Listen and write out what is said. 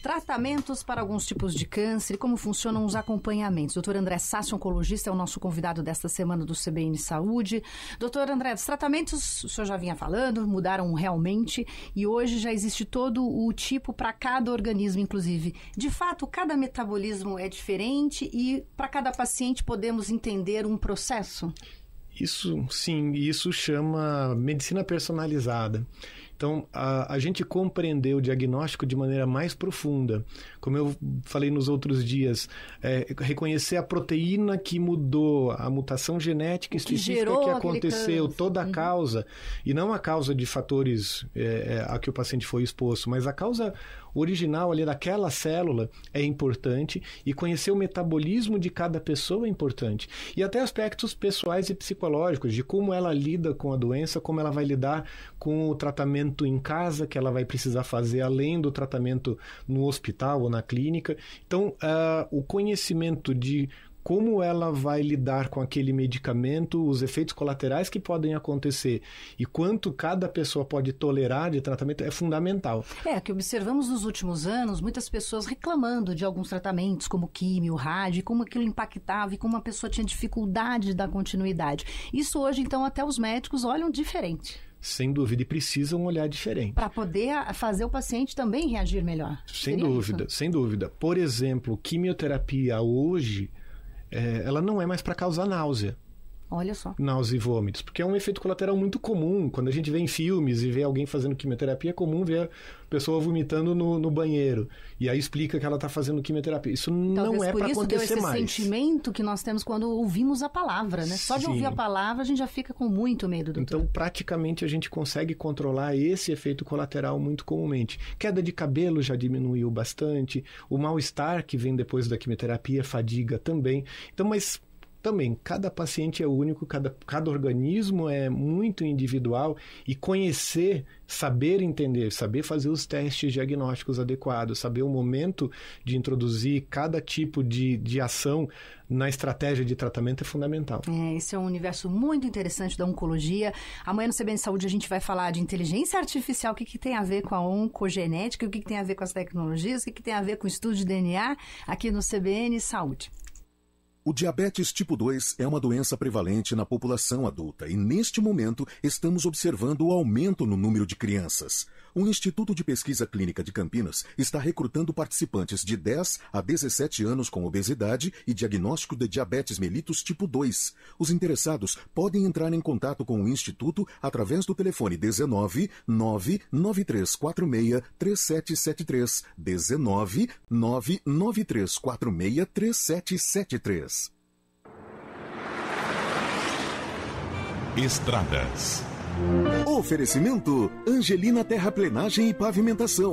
Tratamentos para alguns tipos de câncer e como funcionam os acompanhamentos. Doutor André Sassi, oncologista, é o nosso convidado desta semana do CBN Saúde. Doutor André, os tratamentos, o senhor já vinha falando, mudaram realmente e hoje já existe todo o tipo para cada organismo, inclusive. De fato, cada metabolismo é diferente e para cada paciente podemos entender um processo? Isso sim, isso chama medicina personalizada. Então, a, a gente compreender o diagnóstico de maneira mais profunda. Como eu falei nos outros dias, é, reconhecer a proteína que mudou, a mutação genética específica que, que aconteceu, toda a uhum. causa, e não a causa de fatores é, é, a que o paciente foi exposto, mas a causa original ali daquela célula é importante e conhecer o metabolismo de cada pessoa é importante. E até aspectos pessoais e psicológicos, de como ela lida com a doença, como ela vai lidar com o tratamento tratamento em casa que ela vai precisar fazer, além do tratamento no hospital ou na clínica. Então, uh, o conhecimento de como ela vai lidar com aquele medicamento, os efeitos colaterais que podem acontecer e quanto cada pessoa pode tolerar de tratamento é fundamental. É, que observamos nos últimos anos muitas pessoas reclamando de alguns tratamentos, como químio, rádio, como aquilo impactava e como a pessoa tinha dificuldade da continuidade. Isso hoje, então, até os médicos olham diferente sem dúvida, e precisam olhar diferente. Para poder fazer o paciente também reagir melhor. Sem Seria dúvida, isso? sem dúvida. Por exemplo, quimioterapia hoje é, ela não é mais para causar náusea. Olha só. Náusea e vômitos. Porque é um efeito colateral muito comum. Quando a gente vê em filmes e vê alguém fazendo quimioterapia, é comum ver a pessoa vomitando no, no banheiro. E aí explica que ela está fazendo quimioterapia. Isso Talvez não é para acontecer mais. Por sentimento que nós temos quando ouvimos a palavra, né? Só de ouvir a palavra, a gente já fica com muito medo, doutor. Então, praticamente, a gente consegue controlar esse efeito colateral muito comumente. Queda de cabelo já diminuiu bastante. O mal-estar que vem depois da quimioterapia, fadiga também. Então, mas também, cada paciente é único, cada, cada organismo é muito individual e conhecer, saber entender, saber fazer os testes diagnósticos adequados, saber o momento de introduzir cada tipo de, de ação na estratégia de tratamento é fundamental. É, esse é um universo muito interessante da oncologia. Amanhã no CBN Saúde a gente vai falar de inteligência artificial, o que, que tem a ver com a oncogenética, o que, que tem a ver com as tecnologias, o que, que tem a ver com o estudo de DNA aqui no CBN Saúde. O diabetes tipo 2 é uma doença prevalente na população adulta e, neste momento, estamos observando o aumento no número de crianças. O Instituto de Pesquisa Clínica de Campinas está recrutando participantes de 10 a 17 anos com obesidade e diagnóstico de diabetes mellitus tipo 2. Os interessados podem entrar em contato com o Instituto através do telefone 19 99346 3773 19 99346 3773. Estradas Oferecimento Angelina Terraplenagem e Pavimentação.